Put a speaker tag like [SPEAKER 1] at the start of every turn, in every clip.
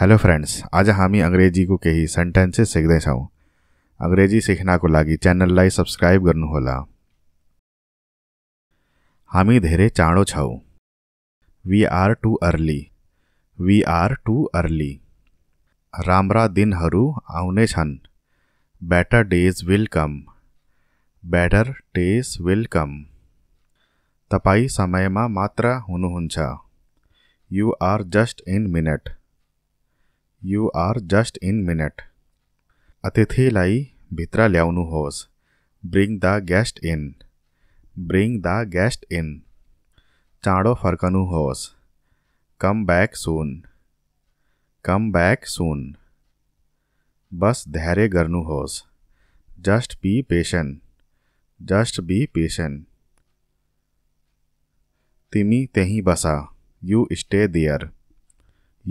[SPEAKER 1] Hello friends आज हामी अङ्ग्रेजीको केही सेन्टेन्सेस सिक्दैछौँ अङ्ग्रेजी सिक्नको लागि च्यानललाई सब्सक्राइब गर्नुहोला हामी धेरै चाँडो छौँ we are too early we are too early राम्रा दिनहरू आउने छन् better days will come better days will come तपाईँ समयमा मात्र हुनुहुन्छ you are just in minute you are just in minute अतिथिलाई भित्र ल्याउनुहोस् bring the guest in bring the guest in चाँडो फर्कनुहोस् कम बैक सुन कम बैक सुन बस धैर्य गर्नुहोस् just be patient just be patient तिमी त्यहीँ बस you stay there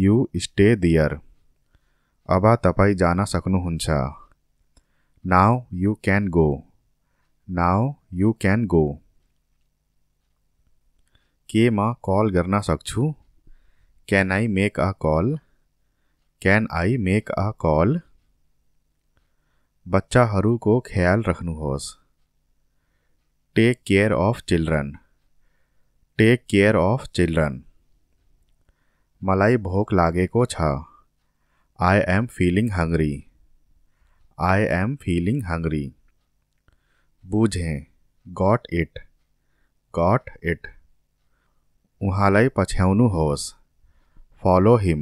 [SPEAKER 1] you stay there अब तपाईँ जान सक्नुहुन्छ now you can go now you क्यान गो के म कल गर्न सक्छु क्यान आई मेक अ कल क्यान आई मेक अ कल बच्चाहरूको ख्याल राख्नुहोस् take care of children take care of children मलाई भोक लागेको छ I am feeling hungry I am feeling hungry बुझेँ गॉट इट गॉट इट उहाँलाई पछ्याउनुहोस् follow हिम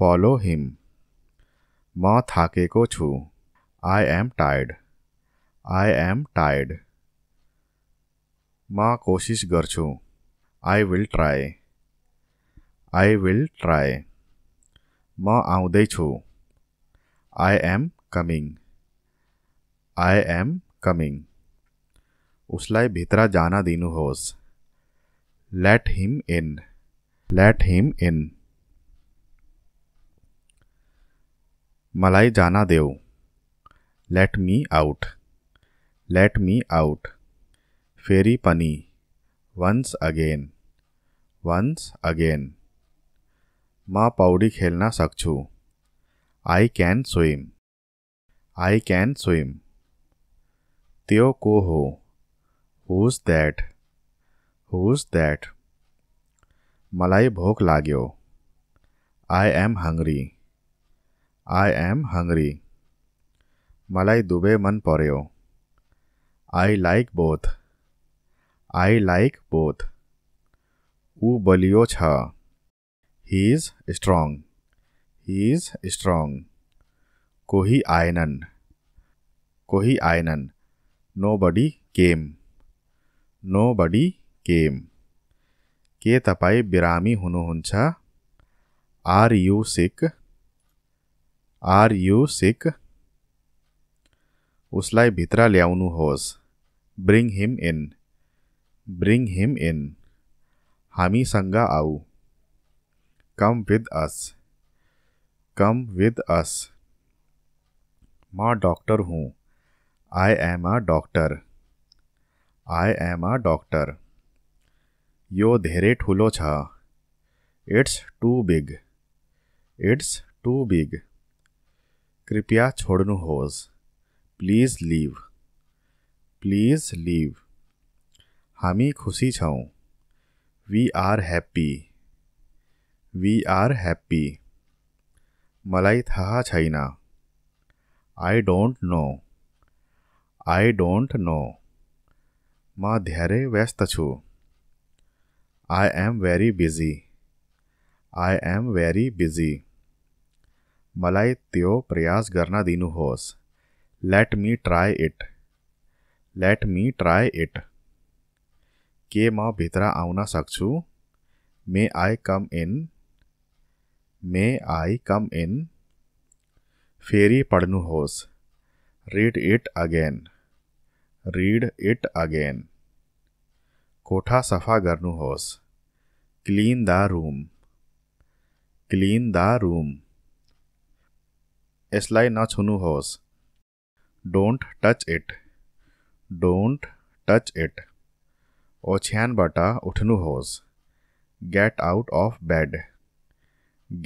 [SPEAKER 1] follow हिम म थाकेको छु I am tired I am tired म कोसिस गर्छु I will try. I will try म आउँदैछु I am coming I am coming उसलाई भित्र जान दिनुहोस् let him in let him इन मलाई जान देऊ let me out let me out फेरि पनि वन्स अगेन वन्स अगेन म पौडी खेल्न सक्छु आई क्यान स्विम आई क्यान स्विम त्यो को हो हुज द्याट हुज द्याट मलाई भोक लाग्यो I am hungry I am hungry मलाई दुवै मन पर्यो I like both I like both ऊ बलियो छ he is strong he is strong कोही आयनन कोही आयनन नो बडी केम नो बडी केम के तपाईँ बिरामी हुनुहुन्छ are you sick are you सिक उसलाई भित्र ल्याउनुहोस् bring him in bring him in हामीसँग आऊ come with us come with us माँ डॉक्टर हूँ I am a doctor I am a doctor यो धेरै ठुलो छ it's too big it's too big कृपया छोड्नुहोस् प्लिज लिभ प्लिज लिभ हामी खुसी छौँ we are happy we are happy मलाई थाहा छैन I don't know I don't know म धेरै व्यस्त छु I am very busy I am very busy मलाई त्यो प्रयास गर्न दिनुहोस् let me try it let me try it के म भित्र आउन सक्छु may I come in may I come in ఫెరీ పడ్ను హోస్ read it again read it again కోటా సఫా కర్ను హోస్ clean the room clean the room ఎస్లై న ਛును హోస్ don't touch it don't touch it ఓ ఛన్ బట ఉఠను హోస్ get out of bed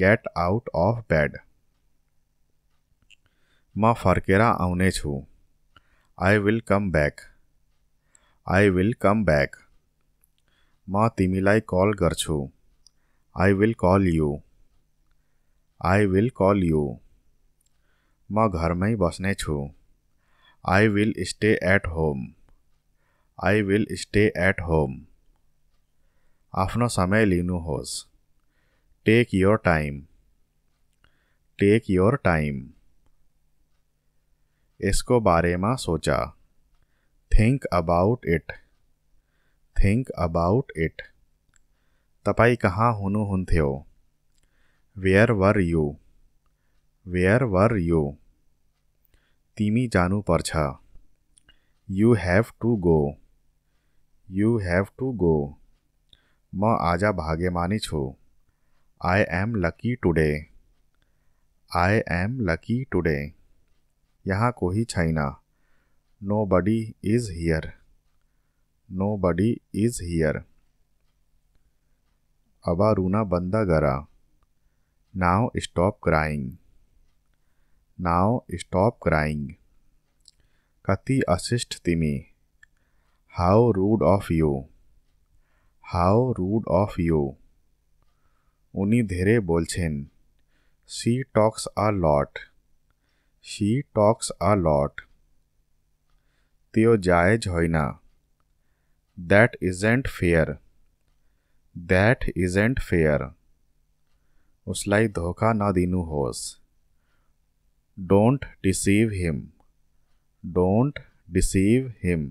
[SPEAKER 1] get out of bed म फर्केर आउनेछु I will come back I will come back म तिमीलाई कल गर्छु आई विल कल यु आई विल कल यु म घरमै बस्नेछु I will stay at home I will stay at home आफ्नो समय लिनुहोस् take your time take your time इसको बारे में सोचा think about it think about it तपाई कहाँ हुन्थ्यो where were you where were you तिमी पर्छ you have to go you have to go म आज भाग्यमानी छु I am lucky today I am lucky today यहाँ कोई छाइना nobody is here nobody is here अबा रूना बंदा गरा now stop crying now stop crying कति असिस्ट तिमी how rude of you how rude of you উনি ধীরে বলছেন সি টক্স আ লট সি টক্স আ লট তেও জায়েজ হয় না that isn't fair that isn't fair उसलाई धोखा ना दिनु होस don't deceive him don't deceive him